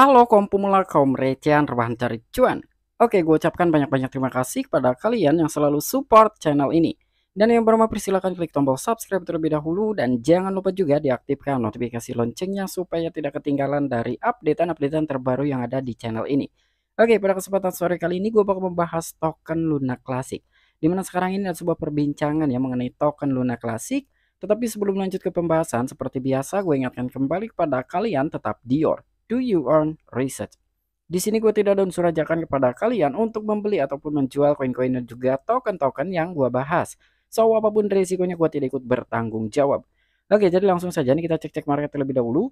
Halo kompumular kaum recehan rebahan cari cuan. Oke, gue ucapkan banyak-banyak terima kasih kepada kalian yang selalu support channel ini. Dan yang pertama persilahkan klik tombol subscribe terlebih dahulu dan jangan lupa juga diaktifkan notifikasi loncengnya supaya tidak ketinggalan dari updatean-updatean terbaru yang ada di channel ini. Oke, pada kesempatan sore kali ini gue bakal membahas token Luna Classic. Dimana sekarang ini ada sebuah perbincangan ya mengenai token Luna Classic. Tetapi sebelum lanjut ke pembahasan, seperti biasa gue ingatkan kembali kepada kalian tetap Dior do you own research? Di sini gue tidak ada unsur ajakan kepada kalian untuk membeli ataupun menjual koin-koin dan juga token-token yang gue bahas. So, apapun resikonya gue tidak ikut bertanggung jawab. Oke, jadi langsung saja nih kita cek-cek market terlebih dahulu.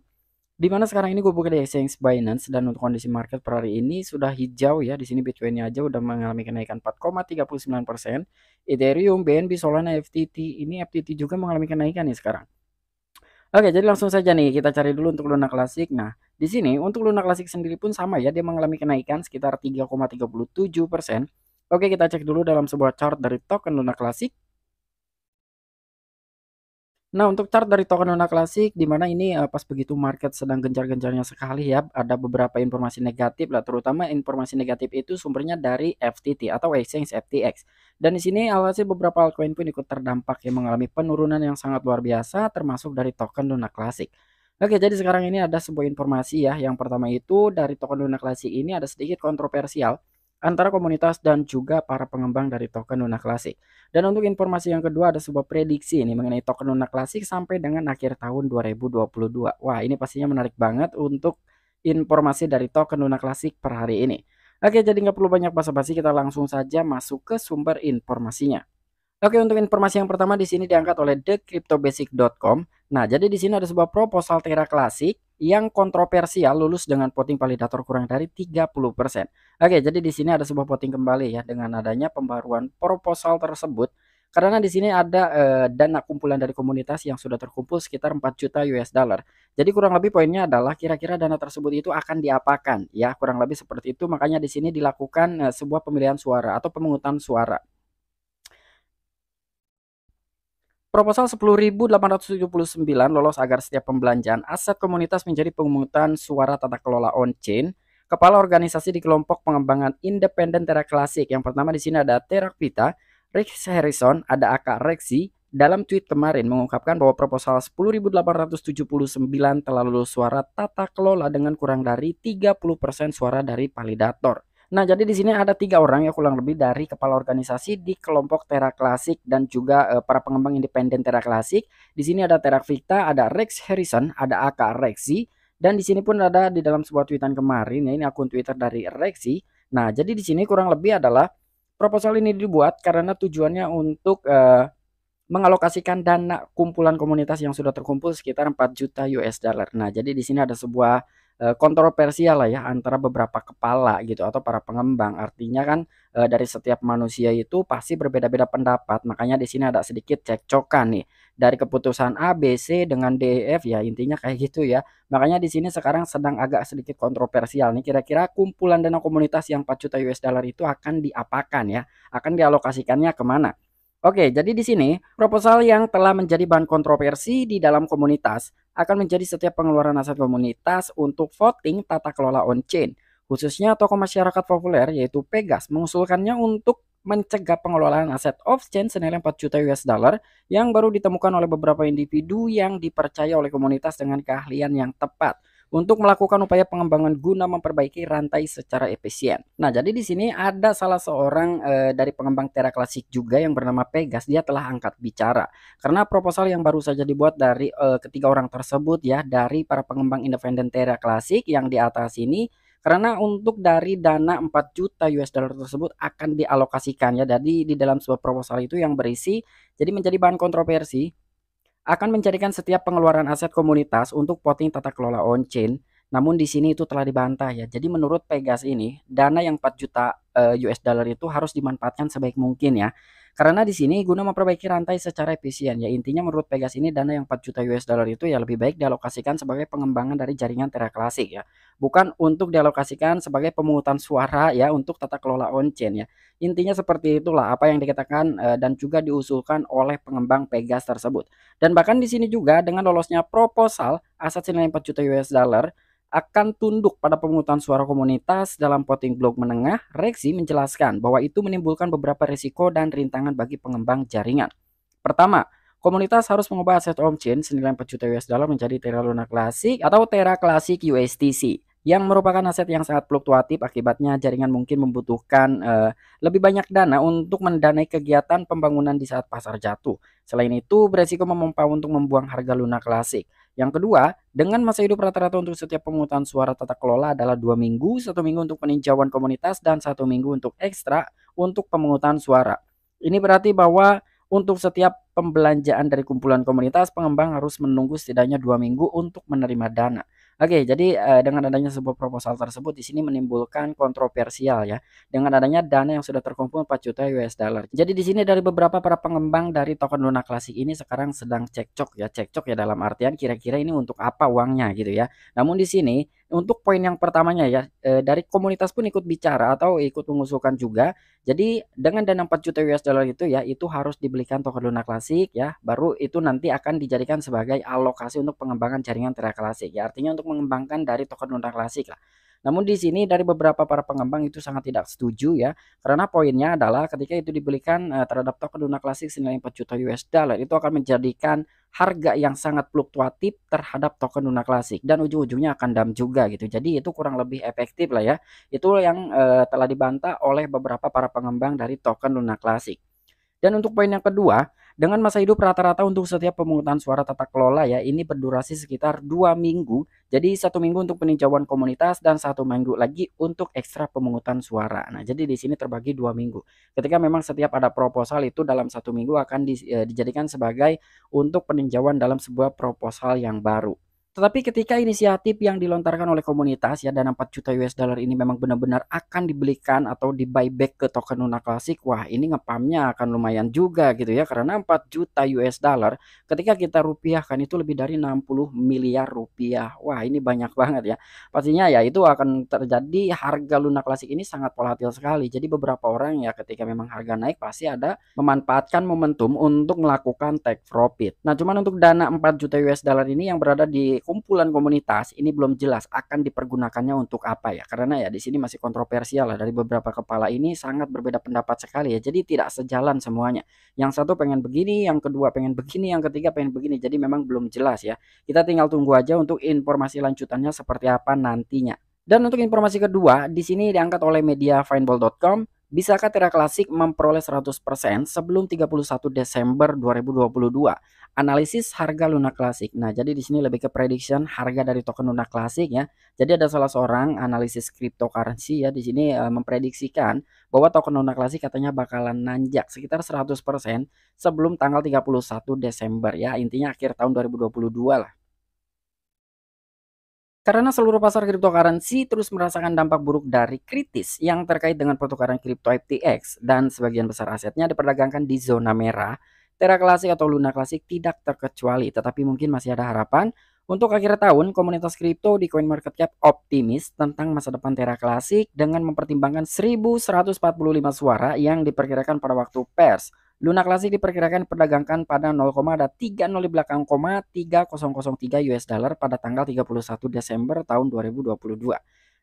Di mana sekarang ini gue buka di exchange Binance dan untuk kondisi market per hari ini sudah hijau ya. Di sini bitcoin aja udah mengalami kenaikan 4,39%. Ethereum, BNB, Solana, FTT. Ini FTT juga mengalami kenaikan nih sekarang. Oke, jadi langsung saja nih kita cari dulu untuk Luna Classic. Nah, di sini untuk Luna Classic sendiri pun sama ya, dia mengalami kenaikan sekitar 3,37%. Oke, kita cek dulu dalam sebuah chart dari token Luna Classic. Nah, untuk chart dari token Luna Classic di mana ini uh, pas begitu market sedang gencar-gencarnya sekali ya, ada beberapa informasi negatif lah, terutama informasi negatif itu sumbernya dari FTT atau exchange FTX. Dan di sini alhasil beberapa altcoin pun ikut terdampak yang mengalami penurunan yang sangat luar biasa termasuk dari token Luna Classic. Oke, jadi sekarang ini ada sebuah informasi ya. Yang pertama itu dari token Luna Classic ini ada sedikit kontroversial antara komunitas dan juga para pengembang dari token Luna Classic. Dan untuk informasi yang kedua ada sebuah prediksi ini mengenai token Luna Classic sampai dengan akhir tahun 2022. Wah, ini pastinya menarik banget untuk informasi dari token Luna Classic per hari ini. Oke, jadi nggak perlu banyak basa-basi, kita langsung saja masuk ke sumber informasinya. Oke, untuk informasi yang pertama di sini diangkat oleh thecryptobasic.com Nah, jadi di sini ada sebuah proposal Terra Klasik yang kontroversial lulus dengan voting validator kurang dari 30%. Oke, jadi di sini ada sebuah voting kembali ya dengan adanya pembaruan proposal tersebut karena di sini ada e, dana kumpulan dari komunitas yang sudah terkumpul sekitar 4 juta US dollar. Jadi kurang lebih poinnya adalah kira-kira dana tersebut itu akan diapakan ya, kurang lebih seperti itu makanya di sini dilakukan e, sebuah pemilihan suara atau pemungutan suara. Proposal 10.879 lolos agar setiap pembelanjaan aset komunitas menjadi pengungutan suara tata kelola on-chain, kepala organisasi di kelompok pengembangan independen Terra Klasik. Yang pertama di sini ada Terakpita, Rick Harrison, ada Akak Rexy. dalam tweet kemarin mengungkapkan bahwa proposal 10.879 telah lulus suara tata kelola dengan kurang dari 30% suara dari validator. Nah, jadi di sini ada tiga orang ya kurang lebih dari kepala organisasi di kelompok Terra Classic dan juga uh, para pengembang independen Terra Classic. Di sini ada Terra Vita ada Rex Harrison, ada AK Rexy dan di sini pun ada di dalam sebuah tweetan kemarin ya ini akun Twitter dari Rexy. Nah, jadi di sini kurang lebih adalah proposal ini dibuat karena tujuannya untuk uh, mengalokasikan dana kumpulan komunitas yang sudah terkumpul sekitar 4 juta US dollar. Nah, jadi di sini ada sebuah Eh, kontroversial lah ya antara beberapa kepala gitu atau para pengembang. Artinya kan eh, dari setiap manusia itu pasti berbeda-beda pendapat. Makanya di sini ada sedikit cekcokan nih dari keputusan A, B, C dengan D, F ya intinya kayak gitu ya. Makanya di sini sekarang sedang agak sedikit kontroversial nih. Kira-kira kumpulan dana komunitas yang 4 juta US dollar itu akan diapakan ya? Akan dialokasikannya kemana? Oke, jadi di sini proposal yang telah menjadi bahan kontroversi di dalam komunitas akan menjadi setiap pengeluaran aset komunitas untuk voting tata kelola on-chain. Khususnya tokoh masyarakat populer yaitu Pegas mengusulkannya untuk mencegah pengelolaan aset off-chain senilai 4 juta US dollar yang baru ditemukan oleh beberapa individu yang dipercaya oleh komunitas dengan keahlian yang tepat untuk melakukan upaya pengembangan guna memperbaiki rantai secara efisien. Nah, jadi di sini ada salah seorang e, dari pengembang Terra Classic juga yang bernama Pegas, dia telah angkat bicara karena proposal yang baru saja dibuat dari e, ketiga orang tersebut ya dari para pengembang independen Terra Classic yang di atas ini karena untuk dari dana 4 juta US dollar tersebut akan dialokasikan ya jadi di dalam sebuah proposal itu yang berisi jadi menjadi bahan kontroversi akan mencarikan setiap pengeluaran aset komunitas untuk voting tata kelola on-chain. Namun di sini itu telah dibantah ya. Jadi menurut Pegas ini, dana yang 4 juta uh, eh, US dollar itu harus dimanfaatkan sebaik mungkin ya. Karena di sini guna memperbaiki rantai secara efisien, ya intinya menurut Pegas ini dana yang 4 juta US dollar itu ya lebih baik dialokasikan sebagai pengembangan dari jaringan Terra Classic ya. Bukan untuk dialokasikan sebagai pemungutan suara ya untuk tata kelola on-chain ya. Intinya seperti itulah apa yang dikatakan eh, dan juga diusulkan oleh pengembang Pegas tersebut. Dan bahkan di sini juga dengan lolosnya proposal aset senilai 4 juta US dollar akan tunduk pada pemungutan suara komunitas dalam voting blok menengah, Rexi menjelaskan bahwa itu menimbulkan beberapa risiko dan rintangan bagi pengembang jaringan. Pertama, komunitas harus mengubah aset on-chain senilai 4 juta US dollar menjadi Terra Luna Classic atau Terra Classic USDC yang merupakan aset yang sangat fluktuatif akibatnya jaringan mungkin membutuhkan uh, lebih banyak dana untuk mendanai kegiatan pembangunan di saat pasar jatuh. Selain itu, beresiko memompa untuk membuang harga Luna Classic. Yang kedua, dengan masa hidup rata-rata untuk setiap pemungutan suara tata kelola adalah dua minggu, satu minggu untuk peninjauan komunitas, dan satu minggu untuk ekstra untuk pemungutan suara. Ini berarti bahwa untuk setiap pembelanjaan dari kumpulan komunitas, pengembang harus menunggu setidaknya dua minggu untuk menerima dana. Oke, jadi uh, dengan adanya sebuah proposal tersebut di sini menimbulkan kontroversial ya dengan adanya dana yang sudah terkumpul 4 juta US dollar. Jadi di sini dari beberapa para pengembang dari token Luna Classic ini sekarang sedang cekcok ya, cekcok ya dalam artian kira-kira ini untuk apa uangnya gitu ya. Namun di sini untuk poin yang pertamanya ya e, dari komunitas pun ikut bicara atau ikut mengusulkan juga jadi dengan dana 4 juta US dollar itu ya itu harus dibelikan token Luna klasik ya baru itu nanti akan dijadikan sebagai alokasi untuk pengembangan jaringan Terra klasik ya artinya untuk mengembangkan dari token Luna klasik lah namun di sini dari beberapa para pengembang itu sangat tidak setuju ya. Karena poinnya adalah ketika itu dibelikan uh, terhadap token Luna Classic senilai 4 juta US dollar itu akan menjadikan harga yang sangat fluktuatif terhadap token Luna Classic dan ujung-ujungnya akan dam juga gitu. Jadi itu kurang lebih efektif lah ya. Itu yang uh, telah dibantah oleh beberapa para pengembang dari token Luna Classic. Dan untuk poin yang kedua, dengan masa hidup rata-rata untuk setiap pemungutan suara tata kelola ya, ini berdurasi sekitar dua minggu. Jadi satu minggu untuk peninjauan komunitas dan satu minggu lagi untuk ekstra pemungutan suara. Nah, jadi di sini terbagi dua minggu. Ketika memang setiap ada proposal itu dalam satu minggu akan di, eh, dijadikan sebagai untuk peninjauan dalam sebuah proposal yang baru. Tetapi ketika inisiatif yang dilontarkan oleh komunitas ya dan 4 juta US dollar ini memang benar-benar akan dibelikan atau di buyback ke token Luna Classic, wah ini ngepamnya akan lumayan juga gitu ya karena 4 juta US dollar ketika kita rupiahkan itu lebih dari 60 miliar rupiah. Wah, ini banyak banget ya. Pastinya ya itu akan terjadi harga Luna Classic ini sangat volatil sekali. Jadi beberapa orang ya ketika memang harga naik pasti ada memanfaatkan momentum untuk melakukan take profit. Nah, cuman untuk dana 4 juta US dollar ini yang berada di kumpulan komunitas ini belum jelas akan dipergunakannya untuk apa ya. Karena ya di sini masih kontroversial lah dari beberapa kepala ini sangat berbeda pendapat sekali ya. Jadi tidak sejalan semuanya. Yang satu pengen begini, yang kedua pengen begini, yang ketiga pengen begini. Jadi memang belum jelas ya. Kita tinggal tunggu aja untuk informasi lanjutannya seperti apa nantinya. Dan untuk informasi kedua, di sini diangkat oleh media findball.com Bisakah Tera Klasik memperoleh 100% sebelum 31 Desember 2022? Analisis harga Luna Klasik. Nah, jadi di sini lebih ke prediction harga dari token Luna Klasik ya. Jadi ada salah seorang analisis cryptocurrency ya di sini uh, memprediksikan bahwa token Luna Klasik katanya bakalan nanjak sekitar 100% sebelum tanggal 31 Desember ya. Intinya akhir tahun 2022 lah. Karena seluruh pasar cryptocurrency terus merasakan dampak buruk dari kritis yang terkait dengan pertukaran kripto FTX dan sebagian besar asetnya diperdagangkan di zona merah, Terra Classic atau Luna Classic tidak terkecuali, tetapi mungkin masih ada harapan untuk akhir tahun, komunitas kripto di CoinMarketCap optimis tentang masa depan Terra Classic dengan mempertimbangkan 1145 suara yang diperkirakan pada waktu pers Luna Classic diperkirakan diperdagangkan pada 0,30 di belakang koma 3003 US dollar pada tanggal 31 Desember tahun 2022.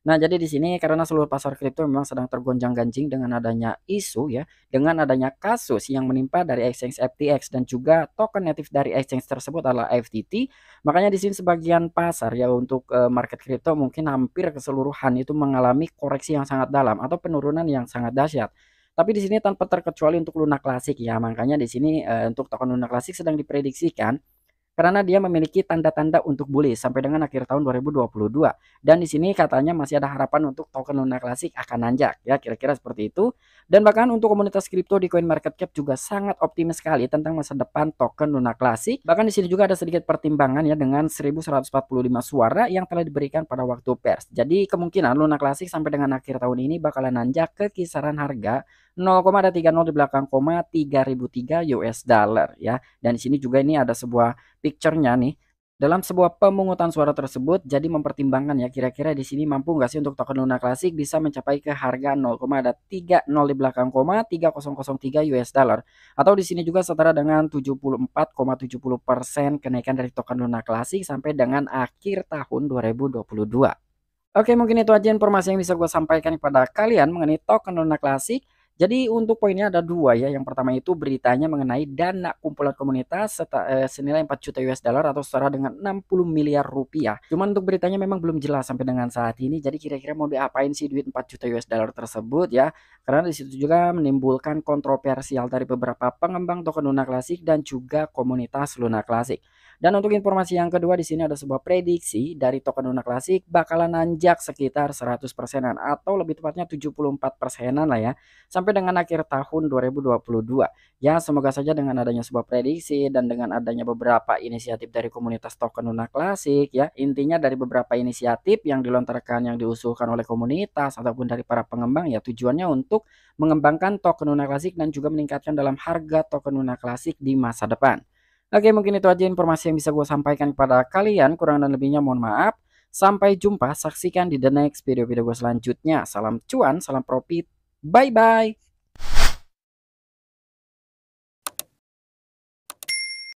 Nah, jadi di sini karena seluruh pasar kripto memang sedang tergonjang-ganjing dengan adanya isu ya, dengan adanya kasus yang menimpa dari exchange FTX dan juga token native dari exchange tersebut adalah FTT. Makanya di sini sebagian pasar ya untuk eh, market kripto mungkin hampir keseluruhan itu mengalami koreksi yang sangat dalam atau penurunan yang sangat dahsyat. Tapi di sini tanpa terkecuali untuk Luna Klasik ya. Makanya di sini uh, untuk token Luna Klasik sedang diprediksikan karena dia memiliki tanda-tanda untuk bullish sampai dengan akhir tahun 2022 dan di sini katanya masih ada harapan untuk token Luna Classic akan nanjak ya kira-kira seperti itu dan bahkan untuk komunitas kripto di CoinMarketCap juga sangat optimis sekali tentang masa depan token Luna Classic bahkan di sini juga ada sedikit pertimbangan ya dengan 1145 suara yang telah diberikan pada waktu pers jadi kemungkinan Luna Classic sampai dengan akhir tahun ini bakalan nanjak ke kisaran harga 0,30 di belakang koma 3003 US dollar ya. Dan di sini juga ini ada sebuah picture-nya nih. Dalam sebuah pemungutan suara tersebut, jadi mempertimbangkan ya kira-kira di sini mampu nggak sih untuk token Luna Klasik bisa mencapai ke harga 0,30 di belakang koma 3003 US dollar atau di sini juga setara dengan 74,70 kenaikan dari token Luna Klasik sampai dengan akhir tahun 2022. Oke mungkin itu aja informasi yang bisa gue sampaikan kepada kalian mengenai token Luna Klasik. Jadi untuk poinnya ada dua ya. Yang pertama itu beritanya mengenai dana kumpulan komunitas seta, eh, senilai 4 juta US dollar atau setara dengan 60 miliar rupiah. Cuman untuk beritanya memang belum jelas sampai dengan saat ini. Jadi kira-kira mau diapain sih duit 4 juta US dollar tersebut ya? Karena di situ juga menimbulkan kontroversial dari beberapa pengembang token Luna Classic dan juga komunitas Luna Classic. Dan untuk informasi yang kedua di sini ada sebuah prediksi dari token Luna Klasik bakalan nanjak sekitar 100 persenan atau lebih tepatnya 74 persenan lah ya sampai dengan akhir tahun 2022. Ya semoga saja dengan adanya sebuah prediksi dan dengan adanya beberapa inisiatif dari komunitas token Luna Klasik ya intinya dari beberapa inisiatif yang dilontarkan yang diusulkan oleh komunitas ataupun dari para pengembang ya tujuannya untuk mengembangkan token Luna Klasik dan juga meningkatkan dalam harga token Luna Klasik di masa depan. Oke, mungkin itu aja informasi yang bisa gue sampaikan kepada kalian. Kurang dan lebihnya mohon maaf. Sampai jumpa, saksikan di the next video-video gue selanjutnya. Salam cuan, salam profit. Bye-bye.